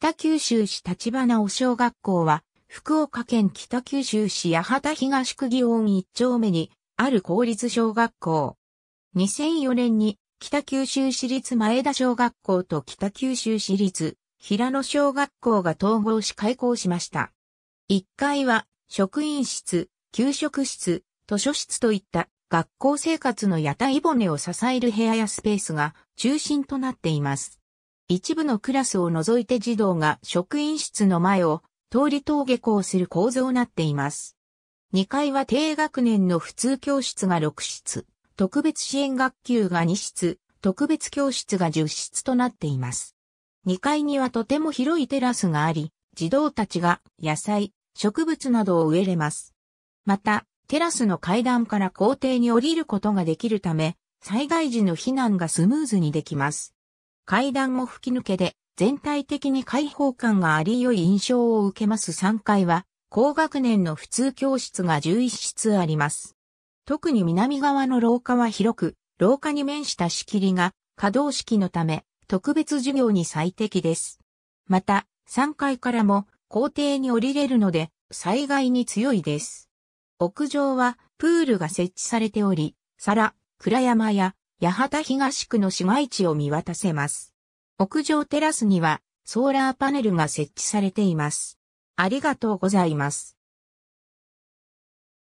北九州市立花尾小学校は、福岡県北九州市八幡東区祇園一丁目にある公立小学校。2004年に北九州市立前田小学校と北九州市立平野小学校が統合し開校しました。1階は職員室、給食室、図書室といった学校生活の屋台骨を支える部屋やスペースが中心となっています。一部のクラスを除いて児童が職員室の前を通り登下校する構造になっています。2階は低学年の普通教室が6室、特別支援学級が2室、特別教室が10室となっています。2階にはとても広いテラスがあり、児童たちが野菜、植物などを植えれます。また、テラスの階段から校庭に降りることができるため、災害時の避難がスムーズにできます。階段も吹き抜けで、全体的に開放感があり良い印象を受けます3階は、高学年の普通教室が11室あります。特に南側の廊下は広く、廊下に面した仕切りが可動式のため、特別授業に最適です。また、3階からも校庭に降りれるので、災害に強いです。屋上はプールが設置されており、皿、蔵山や八幡東区の市街地を見渡せます。屋上テラスにはソーラーパネルが設置されています。ありがとうございます。